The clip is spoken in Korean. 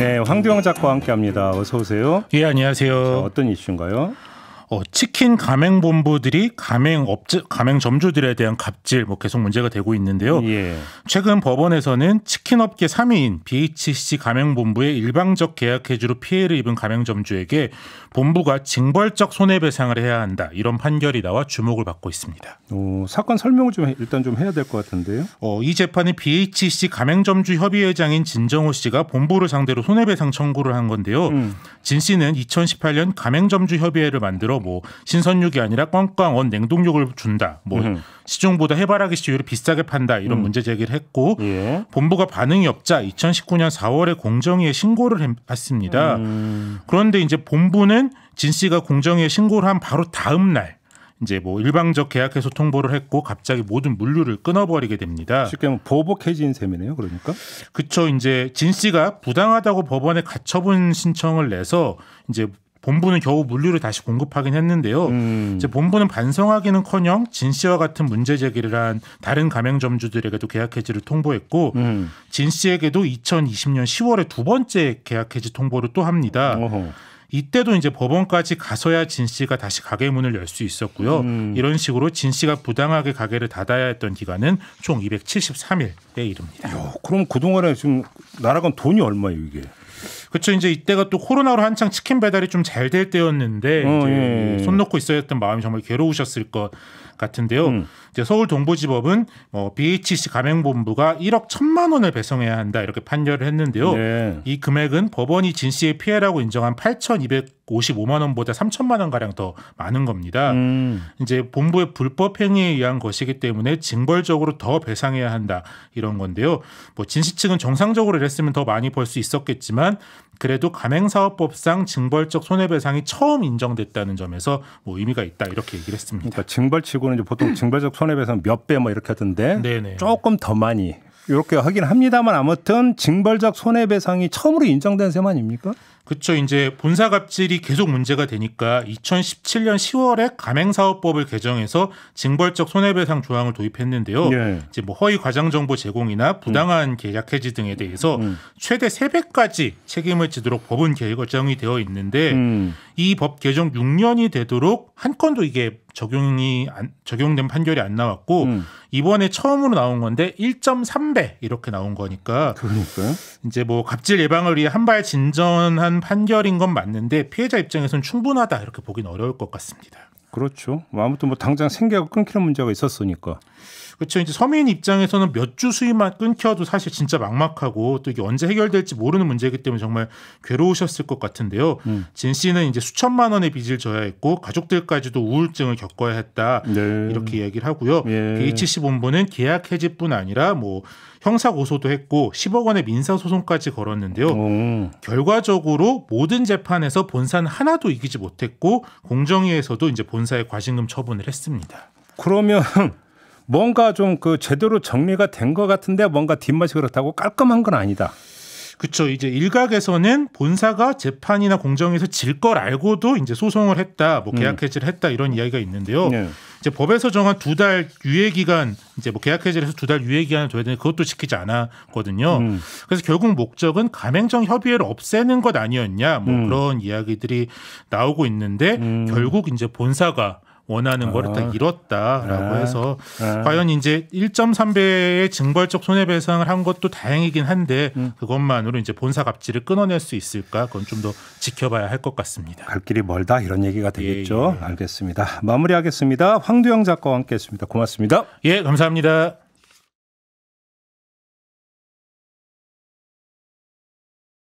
네, 황두영 작가와 함께합니다. 어서 오세요. 예, 안녕하세요. 자, 어떤 이슈인가요? 어, 치킨 가맹 본부들이 가맹 업체 가맹 점주들에 대한 갑질 뭐 계속 문제가 되고 있는데요. 예. 최근 법원에서는 치킨 업계 3위인 BHC 가맹 본부의 일방적 계약 해지로 피해를 입은 가맹 점주에게 본부가 징벌적 손해배상을 해야 한다 이런 판결이 나와 주목을 받고 있습니다. 어, 사건 설명을 좀 일단 좀 해야 될 것 같은데요. 어, 이 재판이 BHC 가맹점주 협의회장인 진정호 씨가 본부를 상대로 손해배상 청구를 한 건데요. 음. 진 씨는 2018년 가맹점주 협의회를 만들어 뭐 신선육이 아니라 꽝꽝언 냉동육을 준다. 뭐으 음. 시중보다 해바라기 씨유를 비싸게 판다 이런 음. 문제 제기를 했고 예. 본부가 반응이 없자 2019년 4월에 공정위에 신고를 했습니다. 음. 그런데 이제 본부는 진 씨가 공정위에 신고를 한 바로 다음 날 이제 뭐 일방적 계약 해서 통보를 했고 갑자기 모든 물류를 끊어버리게 됩니다. 쉽게 말하면 보복해진 셈이네요. 그러니까 그쵸 이제 진 씨가 부당하다고 법원에 가처분 신청을 내서 이제 본부는 겨우 물류를 다시 공급하긴 했는데요. 음. 이제 본부는 반성하기는커녕 진 씨와 같은 문제 제기를 한 다른 가맹점주들에게도 계약 해지를 통보했고 음. 진 씨에게도 2020년 10월에 두 번째 계약 해지 통보를 또 합니다. 어허. 이때도 이제 법원까지 가서야 진 씨가 다시 가게 문을 열 수 있었고요. 음. 이런 식으로 진 씨가 부당하게 가게를 닫아야 했던 기간은 총 273일에 이릅니다. 야, 그럼 그동안에 지금 날아간 돈이 얼마예요, 이게? 그렇죠. 이제 이때가 또 코로나로 한창 치킨 배달이 좀 잘 될 때였는데 어, 이제 예. 예, 예. 손 놓고 있어야 했던 마음이 정말 괴로우셨을 것 같은데요. 음. 이제 서울 동부지법은 어, 뭐 BHC 가맹본부가 1억 1천만 원을 배송해야 한다 이렇게 판결을 했는데요. 네. 이 금액은 법원이 진 씨의 피해라고 인정한 8,200 오십오만 원보다 삼천만 원가량 더 많은 겁니다. 음. 이제 본부의 불법 행위에 의한 것이기 때문에 징벌적으로 더 배상해야 한다 이런 건데요. 뭐 진시 측은 정상적으로 이랬으면 더 많이 벌 수 있었겠지만 그래도 가맹사업법상 징벌적 손해배상이 처음 인정됐다는 점에서 뭐 의미가 있다 이렇게 얘기를 했습니다. 그러니까 징벌치고는 이제 보통 징벌적 손해배상 몇 배 뭐 이렇게 하던데 네네. 조금 더 많이 이렇게 하긴 합니다만 아무튼 징벌적 손해배상이 처음으로 인정된 셈 아닙니까? 그렇죠. 이제 본사 갑질이 계속 문제가 되니까 2017년 10월에 가맹사업법을 개정해서 징벌적 손해배상 조항을 도입했는데요. 예. 이제 뭐 허위 과장 정보 제공이나 부당한 음. 계약 해지 등에 대해서 음. 최대 3배까지 책임을 지도록 법은 계획 개정이 되어 있는데 음. 이법 개정 6년이 되도록 한 건도 이게 적용이 안, 적용된 판결이 안 나왔고 음. 이번에 처음으로 나온 건데 1.3배 이렇게 나온 거니까 그러니까요. 이제 뭐 갑질 예방을 위해 한 발 진전한 판결인 건 맞는데 피해자 입장에서는 충분하다 이렇게 보긴 어려울 것 같습니다. 그렇죠. 뭐 아무튼 뭐 당장 생계가 끊기는 문제가 있었으니까. 그렇죠. 이제 서민 입장에서는 몇 주 수입만 끊겨도 사실 진짜 막막하고 또 이게 언제 해결될지 모르는 문제이기 때문에 정말 괴로우셨을 것 같은데요. 음. 진 씨는 이제 수천만 원의 빚을 져야 했고 가족들까지도 우울증을 겪어야 했다 네. 이렇게 얘기를 하고요. 예. BHC 본부는 계약 해지뿐 아니라 뭐 형사 고소도 했고 10억 원의 민사 소송까지 걸었는데요. 오. 어. 결과적으로 모든 재판에서 본산 하나도 이기지 못했고 공정위에서도 이제 본사에 과징금 처분을 했습니다. 그러면 뭔가 좀 그 제대로 정리가 된 것 같은데 뭔가 뒷맛이 그렇다고 깔끔한 건 아니다. 그렇죠. 이제 일각에서는 본사가 재판이나 공정에서 질 걸 알고도 이제 소송을 했다, 뭐 음. 계약 해지를 했다 이런 이야기가 있는데요. 네. 이제 법에서 정한 두 달 유예 기간 이제 뭐 계약 해지해서 두 달 유예 기간을 둬야 되는데 그것도 지키지 않았거든요. 음. 그래서 결국 목적은 가맹점 협의회를 없애는 것 아니었냐 뭐 음. 그런 이야기들이 나오고 있는데 음. 결국 이제 본사가 원하는 거를 아. 딱 잃었다라고 아. 해서 아. 과연 이제 1.3배의 징벌적 손해배상을 한 것도 다행이긴 한데 음. 그것만으로 이제 본사 갑질을 끊어낼 수 있을까 그건 좀 더 지켜봐야 할 것 같습니다. 갈 길이 멀다 이런 얘기가 예, 되겠죠. 예, 예. 알겠습니다. 마무리하겠습니다. 황두영 작가와 함께했습니다. 고맙습니다. 예, 감사합니다.